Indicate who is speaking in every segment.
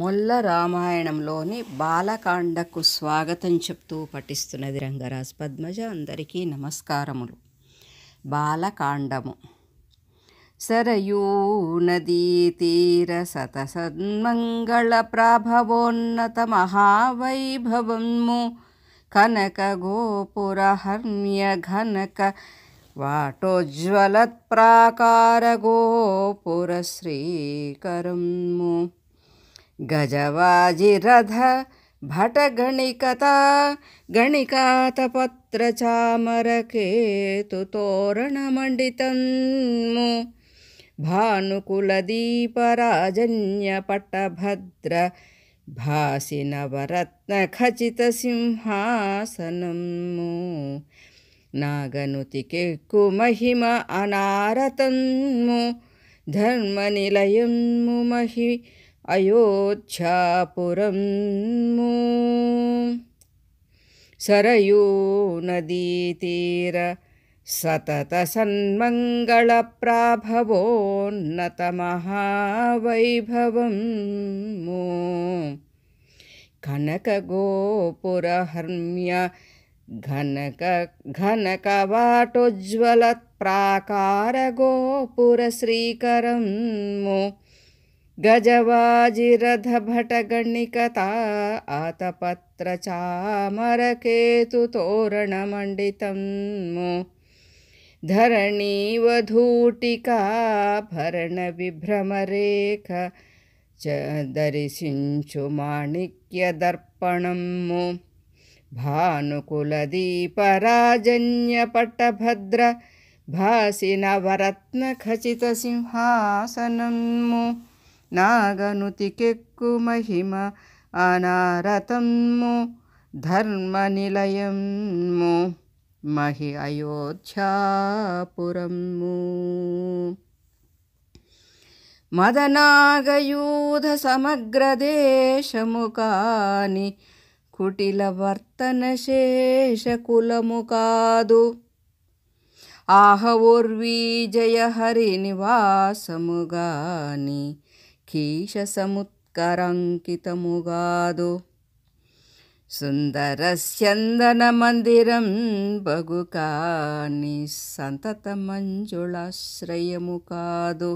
Speaker 1: మొల్ల రామాయణంలోని బాలకాండకు స్వాగతం చెప్తూ పఠిస్తున్నది రంగరాజ్ పద్మజ అందరికీ నమస్కారములు బాలకాండము సరయూ నదీ తీర సత సన్మంగళ ప్రాభవోన్నత మహావైభవము కనక గోపుర హర్మ్య ఘనక ప్రాకార గోపుర శ్రీకరము गजवाजिरध भटगणिकता गणिकातपत्रचामरकेतुतोरणमण्डितं मु भानुकुलदीपराजन्यपटभद्रभासि मु नागनुतिके कुमहिम अनारतं मु धर्मनिलयं मुमहि अयोध्यापुरन्मु शरयूनदीतीरसतसन्मङ्गलप्राभवोन्नतमहावैभवं मो घनकगोपुरहर्म्यघनकघनकवाटोज्ज्वलप्राकारगोपुरश्रीकरम् गजवाजिरधटगणिकता आतपत्रचामरकेतुतोरणमण्डितं मो धरणीवधूटिका भरणविभ्रमरेख च दरिशिञ्चु माणिक्यदर्पणं मु भानुकुलदीपराजन्यपटभद्रभासि मु నాగనుతికెక్కు మహిమ అనారతము ధర్మ నిలయము మహి అయోధ్యాపురము మదనాగయూధ సమగ్రదేశము కాని కుటిల వర్తన శేషకులము కాదు ఆహవోర్వీజయ హరి నివాసముగాని कीशसमुत्कराङ्कितमुगादु सुन्दरस्यन्दनमन्दिरं बगुकानि सन्ततमञ्जुलाश्रयमुकादु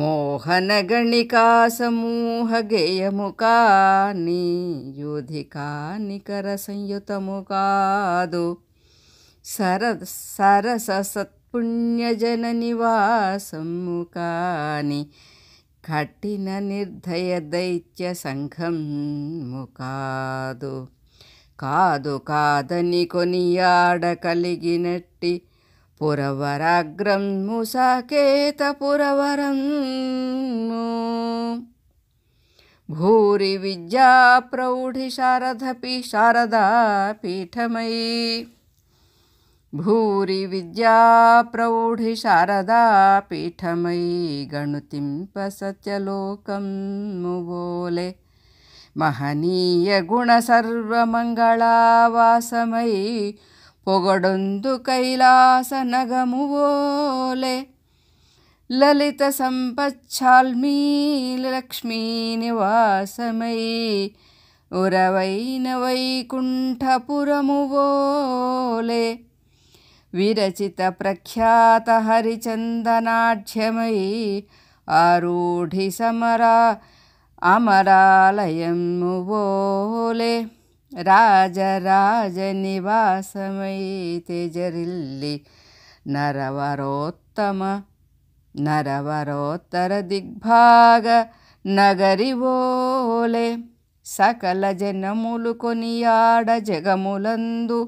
Speaker 1: मोहनगणिकासमूहगेयमुकानि योधिका निकरसंयुतमुकादौ कठिननिर्धयदैत्यसङ्घम् कादुकादनि कोनियाडकलिनट्टि पुरवराग्रं मुसकेत पुरवरन्मु भूरिविद्याप्रौढि शारदपि शारदा पीठमयी भूरि विद्या प्रौढि शारदा पीठमयी गणुतिम्पसत्यलोकं मुबोले महनीयगुणसर्वमङ्गलावासमयी పొగడొందు కైలాసనగమువోలే లలిత సంపచ్చాల్మీ లక్ష్మీ उरवैन ఉరవైన వైకుంఠపురమువోలే विरचितप्रख्यातहरिचन्दनाढ्यमयी आरूढिसमरा अमरालयं मुवोले राजराजनिवासमयी तेजरिल्लि नरवरोत्तम నరవరోత్తరదిగ్భాగ నగరివోలే సకల జనములు కొనియాడ జగములందు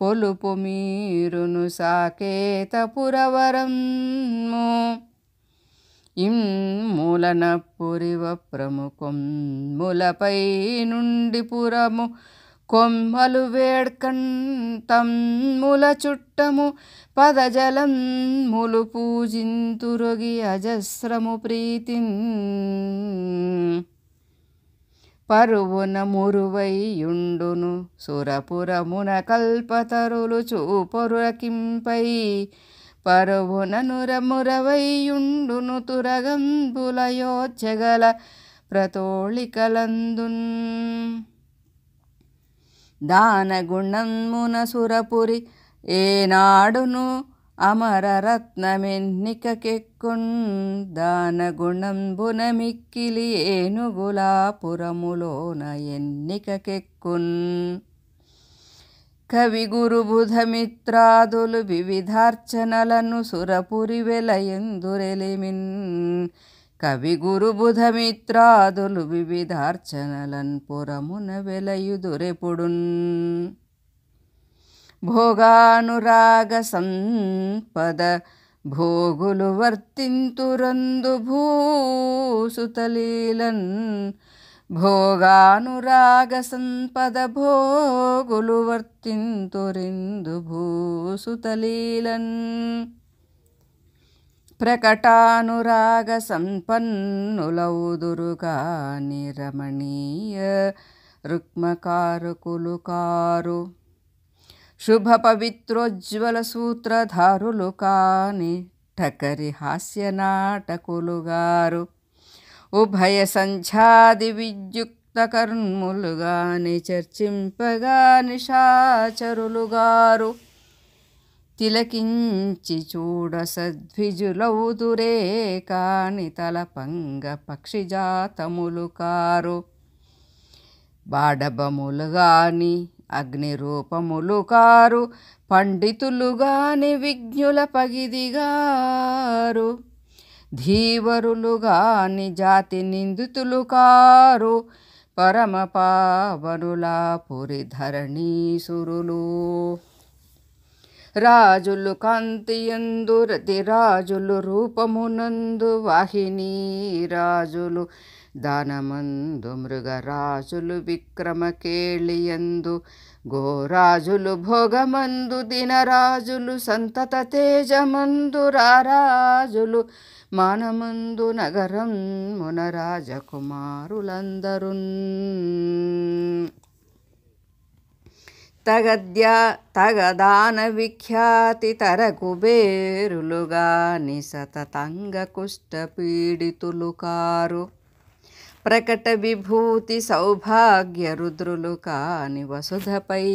Speaker 1: పొలుపు మీరును సాకేతపురవరము ఇమ్మూలన పురివ ములపై నుండి పురము కొమ్మలు వేడ్కంఠమ్ముల చుట్టము పదజలం ములు పూజింతురుగి అజస్రము ప్రీతి పరువున మురువైయుండును సురపురమున కల్పతరులు చూపొరుకింపై పరువున నురమురవైయుండును తురగంబులయోచగల ప్రతోళికలందున్ దానగుణమున సురపురి ఏనాడును అమరరత్నమెన్నికెక్కున్ దానగుణంబునమిక్కిలి ఏనుగులాపురములోన ఎన్నికెక్కున్ కవి గురు బుధమిత్రాదులు వివిధార్చనలను సురపురి వెలయందురెలిమిన్ కవి గురు బుధమిత్రాదులు వివిధార్చనలన్ పురమున వెలయుదురెపుడున్ भोगानुरागसम्पद भोगुलुवर्तिन्तुरन्दु भूसुतलीलन् भोगानुरागसम्पद भोगुलुवर्तिन्तुरिन्दुभूसुतलीलन् प्रकटानुरागसम्पन्नुलौ दुर्गानिरमणीय रुक्मकारु कुलुकारु శుభ పవిత్రోజ్వల సూత్రధారులు కాని ఠకరి హాస్య గారు ఉభయ సంధ్యాది విద్యుక్త గాని చర్చింపగా గారు తిలకించి చూడ సద్విజులౌదురే కాని తలపంగ పక్షిజాతములు కారు బాడబములు గాని అగ్ని రూపములు కారు పండితులుగాని విజ్ఞుల పగిదిగారు ధీవరులుగాని జాతి నిందితులు కారు పరమ పావనులా పురి ధరణీసురులు రాజులు కాంతి రతి రాజులు రూపమునందు వాహిని రాజులు ದಾನಮಂದು ಮೃಗರಾಜುಲು ವಿಕ್ರಮ ಕೇಳಿ ಎಂದು ಗೋರಾಜುಲು ಭೋಗಮಂದು ದಿನರಾಜುಲು ಸಂತತ ತೇಜಮಂದು ರಾರಾಜುಲು ಮಾನಮಂದು ನಗರಂ ತಗದ್ಯ ತಗದಾನ ವಿಖ್ಯಾತಿ ತರಕುಬೇಗಾ ಕುಷ್ಟ ಪೀಡಿತುಲು ಕಾರು ప్రకట విభూతి సౌభాగ్య రుద్రులు కాని వసుధపై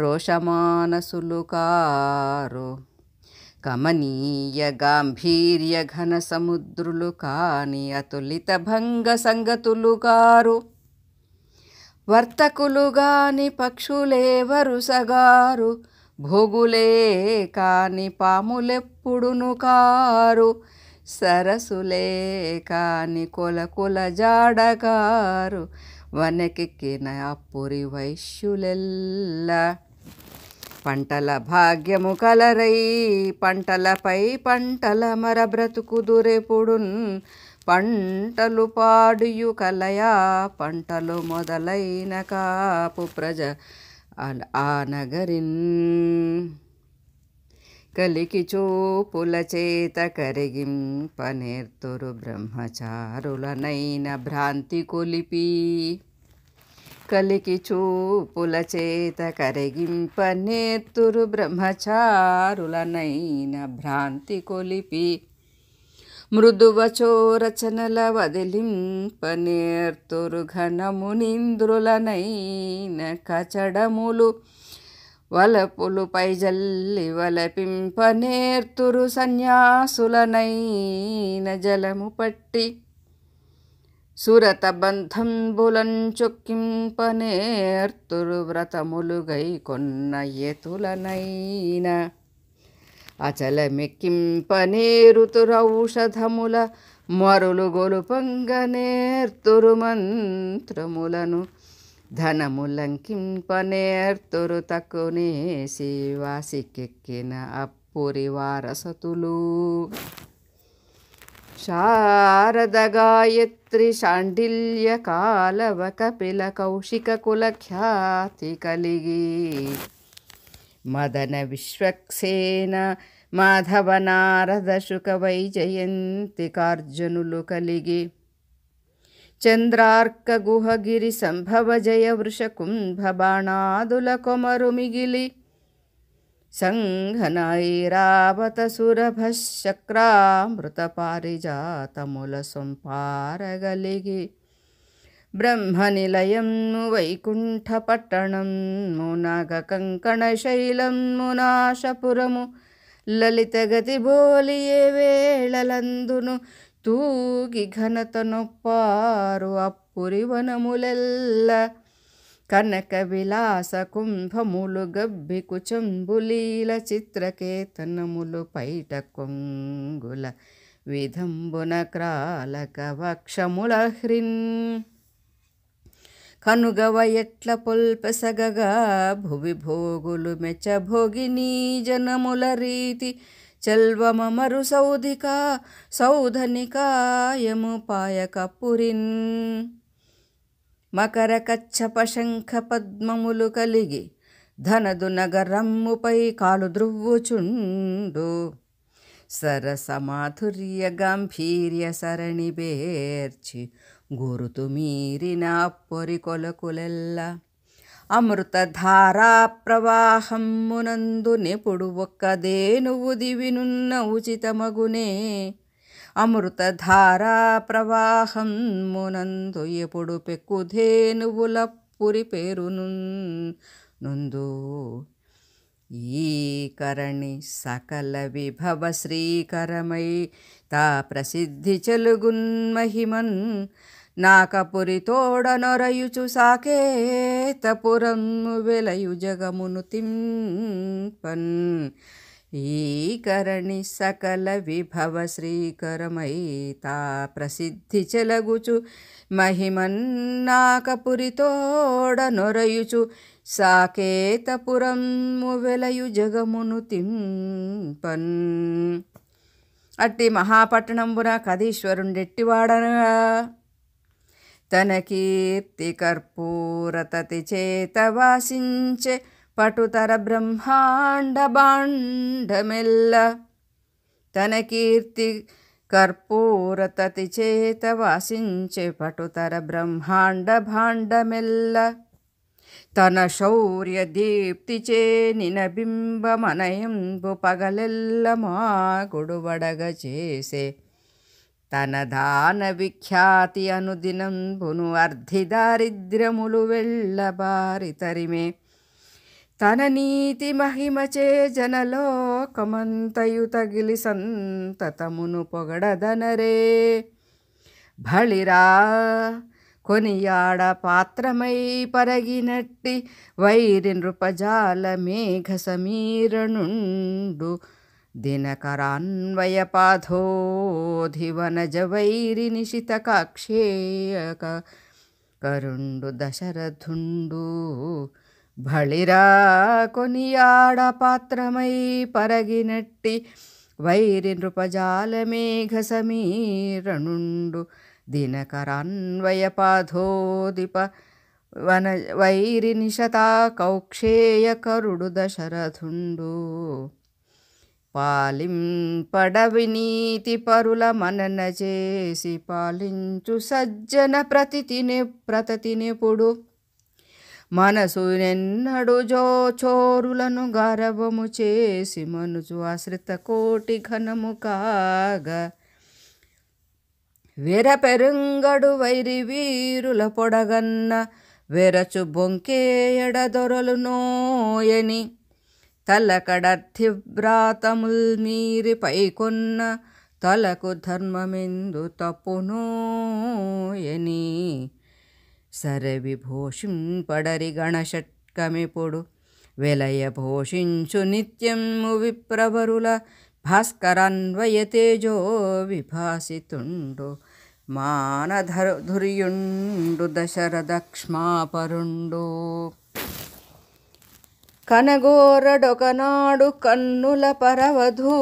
Speaker 1: రోషమానసులు కారు కమనీయ గాంభీర్య ఘన సముద్రులు కాని అతులిత భంగ సంగతులు కారు వర్తకులు గాని పక్షులే వరుసగారు భోగులే కాని పాములెప్పుడును కారు సరసులే కాని కొల కొల జాడగారు వనకెక్కిన అప్పురి వైశ్యులెల్ల పంటల భాగ్యము కలరై పంటలపై పంటల మర బ్రతుకు దురెపుడున్ పంటలు పాడుయు కలయా పంటలు మొదలైన కాపు ప్రజ ఆ నగరిన్ కలికి చూపుల చేత కరిగింపనేర్తురు బ్రహ్మచారులనైన భ్రాంతి కొలిపి కలికి చూపుల చేత కరిగింపనేర్తురు బ్రహ్మచారులనైన భ్రాంతి కొలిపి మృదువచోరచనల వదిలింపనేర్తురు ఘనమునింద్రులనైన కచడములు వలపులు పైజల్లి జల్లి నేర్తురు సన్యాసులనైన జలము పట్టి సురత సురతబంధంబులం చొక్కింపనేర్తురు వ్రతములుగై కొన్న ఎతులనైన అచలమెక్కింపనేరుతురౌషధముల మరులు నేర్తురు మంత్రములను ధనములంకింపనేర్తురు తక్కునే శివాసికెక్కిన అప్పురి వారసతులు శారద గాయత్రి శాండిల్య కాలవ కపిల కౌశిక కుల ఖ్యాతి కలిగి మదన విశ్వక్సేన మాధవ నారద శుక వైజయంతికార్జునులు కలిగి चन्द्रार्कगुहगिरिसम्भव जय वृषकुम्भवाणादुलकोमरुमिगिलि ब्रह्मनिलयं नु वैकुण्ठपट्टणं नु नागकङ्कणशैलं मुनाशपुरमु ललितगतिबोलिये वेळलन्दुनु తూగి ತೂಗಿ అప్పురి వనములెల్ల కనక విలాస కుంభములు గబ్బి కుచంబులీల చిత్రకేతనములు పైట కొంగుల విధంబున క్రాలక వక్షముల హ్రిన్ కనుగవ ఎట్ల సగగా భువి భోగులు మెచ్చభోగి నీ జనముల రీతి చెల్వమరు సౌధిక సౌధనికాయము పాయకపురిన్ మకర కచ్చప శంఖ పద్మములు కలిగి ధనదు నగరమ్ముపై కాలు ద్రువ్వుచుండు సరసమాధుర్య గంభీర్య సరణి బేర్చి గురుతు మీరిన పొరి కొలకులెల్లా ప్రవాహం మునందు నిపుడు ఒక్కదే నువ్వు దివినున్న ఉచితమగునే అమృతధారాప్రవాహమ్మునందు ఎప్పుడు పెక్కుధేనువుల పురి పేరును నుందు ఈ కరణి సకల విభవ శ్రీకరమై తా ప్రసిద్ధి చెలుగున్మహిమన్ నాకపురి తోడ నొరయుచు సాకేతపురం వెలయు జగమును తింపన్ ఈకరణి సకల విభవ శ్రీకరమై తా ప్రసిద్ధి చెలగుచు మహిమన్నాకపురి తోడ నొరయుచు సాకేతపురం వెలయు జగమును తింపన్ అట్టి మహాపట్టణంబున కదీశ్వరుండెట్టివాడనగా తనకీర్తి కర్పూరతతి చేత వాసించే పటుతర బ్రహ్మాండ బాండమెల్ల తన కీర్తి కర్పూరతతి చేత వాసించే పటుతర బ్రహ్మాండ భాండమెల్ల తన శౌర్య దీప్తి చే నినబింబమనయంబు పగలెల్ల మా గుడువడగ చేసే తన దాన విఖ్యాతి అనుదినంబును అర్ధి దారిద్ర్యములు వెళ్ళబారితరిమే తన నీతి మహిమచే జనలోకమంతయు తగిలి సంతతమును పొగడదనరే భళిరా కొనియాడ పాత్రమై పరగినట్టి వైరి నృపజాల మేఘ సమీరణుండు दिनकरान्वयपाधोधिवनजवैरिनिशितकाक्षेयक ಕರುಂಡು ದಶರಥುಂಡು ಬಳಿರ ಕೊನಿಯಾಡ ಪಾತ್ರಮೈ ಪರಗಿನಟ್ಟಿ ವೈರಿ ನೃಪಜಾಲ ಮೇಘ ಸಮೀರಣುಂಡು ದಿನಕರಾನ್ವಯಪಾಧೋದಿಪ ವನ ವೈರಿ ನಿಶತಾ ಕೌಕ್ಷೇಯ ಕರುಡು ದಶರಥುಂಡು పాలింపడవినీతి పరుల మనన చేసి పాలించు సజ్జన ప్రతి ప్రతితిని ప్రతతినిపుడు మనసు నెన్నడు జో చోరులను గారవము చేసి మనుజు ఆశ్రిత కోటి ఘనము కాగా పెరుంగడు వైరి వీరుల పొడగన్న వెరచు బొంకేయడ దొరలు నోయని తలకడర్థిభ్రాతముల్ మీరి పైకొన్న తలకు ధర్మమెందు తప్పునోయని సరే పడరి గణషట్కమిపుడు వెలయ భూషించు నిత్యము విప్రవరుల భాస్కరాన్వయ తేజో విభాసితుండు మానధ ధుర్యుండు దశరథక్ష్మాపరుండు కనగోరడొకనాడు కన్నుల పరవధూ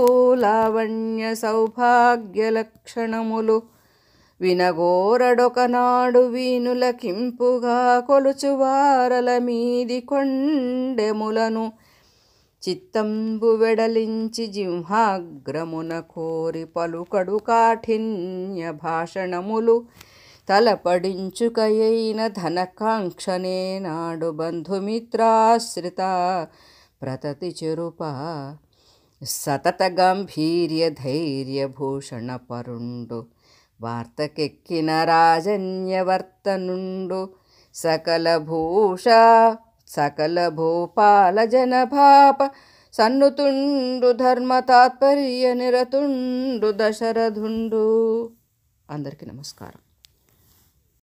Speaker 1: లావణ్య లక్షణములు వినగోరడొకనాడు వీనుల కింపుగా కొలుచువారల మీది కొండెములను చిత్తంబు వెడలించి జింహాగ్రమున కోరి పలుకడు కాఠిన్య భాషణములు తలపడించుకయైన ధనకాంక్షనే నాడు బంధుమిత్రాశ్రిత ప్రతతి చెరుప సతత గాంభీర్య ధైర్యభూషణ పరుండు వార్తకెక్కిన రాజన్యవర్తనుండు సకల భూష సకల భూపాల జనభాప సన్నుతుండు ధర్మ తాత్పర్య నిరతుండు దశరథుండు అందరికీ నమస్కారం